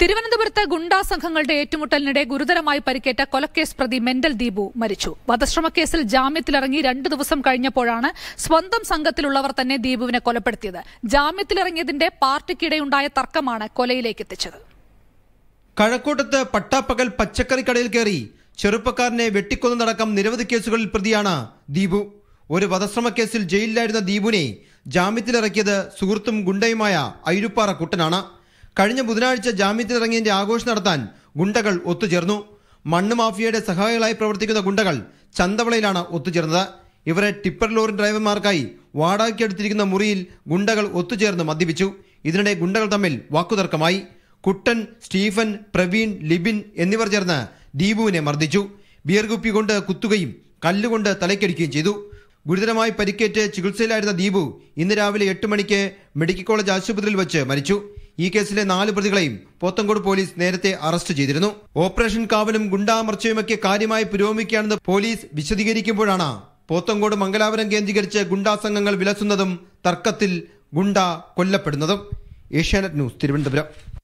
തിരുവനന്തപുരത്ത് ഗുണ്ടാ സംഘങ്ങളുടെ ഏറ്റുമുട്ടലിനിടെ ഗുരുതരമായി പരിക്കേറ്റ കൊലക്കേസ് പ്രതി മെന്റൽ ദീപു മരിച്ചു വധശ്രമക്കേസിൽ ജാമ്യത്തിലിറങ്ങി രണ്ടു ദിവസം കഴിഞ്ഞപ്പോഴാണ് സ്വന്തം സംഘത്തിലുള്ളവർ തന്നെ ദീപുവിനെ കൊലപ്പെടുത്തിയത് ജാമ്യത്തിലിറങ്ങിയതിന്റെ പാർട്ടിക്കിടെയുണ്ടായ തർക്കമാണ് കൊലയിലേക്ക് എത്തിച്ചത് കഴക്കൂട്ടത്ത് പട്ടാപ്പകൽ പച്ചക്കറി കടയിൽ കയറി ചെറുപ്പക്കാരനെ വെട്ടിക്കൊന്നടക്കം നിരവധി കേസുകളിൽ പ്രതിയാണ് ദീപു ഒരു വധശ്രമക്കേസിൽ ജയിലിലായിരുന്ന ദീപുവിനെ ജാമ്യത്തിലിറക്കിയത് സുഹൃത്തും ഗുണ്ടയുമായ ഐരുപ്പാറ കുട്ടനാണ് കഴിഞ്ഞ ബുധനാഴ്ച ജാമ്യത്തിലിറങ്ങിയതിന്റെ ആഘോഷം നടത്താൻ ഗുണ്ടകൾ ഒത്തുചേർന്നു മണ്ണ് മാഫിയയുടെ സഹായികളായി പ്രവർത്തിക്കുന്ന ഗുണ്ടകൾ ചന്തവളയിലാണ് ഒത്തുചേർന്നത് ഇവരെ ടിപ്പർ ലോറി ഡ്രൈവർമാർക്കായി വാടകയ്ക്കെടുത്തിരിക്കുന്ന മുറിയിൽ ഗുണ്ടകൾ ഒത്തുചേർന്ന് മദ്യപിച്ചു ഇതിനിടെ ഗുണ്ടകൾ തമ്മിൽ വാക്കുതർക്കമായി കുട്ടൻ സ്റ്റീഫൻ പ്രവീൺ ലിബിൻ എന്നിവർ ചേർന്ന് ദീപുവിനെ മർദ്ദിച്ചു ബിയർ കുപ്പി കൊണ്ട് കുത്തുകയും കല്ലുകൊണ്ട് തലയ്ക്കടിക്കുകയും ചെയ്തു ഗുരുതരമായി പരിക്കേറ്റ് ചികിത്സയിലായിരുന്ന ദീപു ഇന്ന് രാവിലെ എട്ട് മണിക്ക് മെഡിക്കൽ കോളേജ് ആശുപത്രിയിൽ വെച്ച് മരിച്ചു ഈ കേസിലെ നാല് പ്രതികളെയും പോത്തങ്കോട് പോലീസ് നേരത്തെ അറസ്റ്റ് ചെയ്തിരുന്നു ഓപ്പറേഷൻ കാവലും ഗുണ്ടാമർച്ചയുമൊക്കെ കാര്യമായി പുരോഗമിക്കുകയാണെന്ന് പോലീസ് വിശദീകരിക്കുമ്പോഴാണ് പോത്തങ്കോട് മംഗലാപുരം കേന്ദ്രീകരിച്ച് ഗുണ്ടാ സംഘങ്ങൾ വിലസുന്നതും തർക്കത്തിൽ ഗുണ്ട കൊല്ലപ്പെടുന്നതും ഏഷ്യാനെറ്റ് ന്യൂസ് തിരുവനന്തപുരം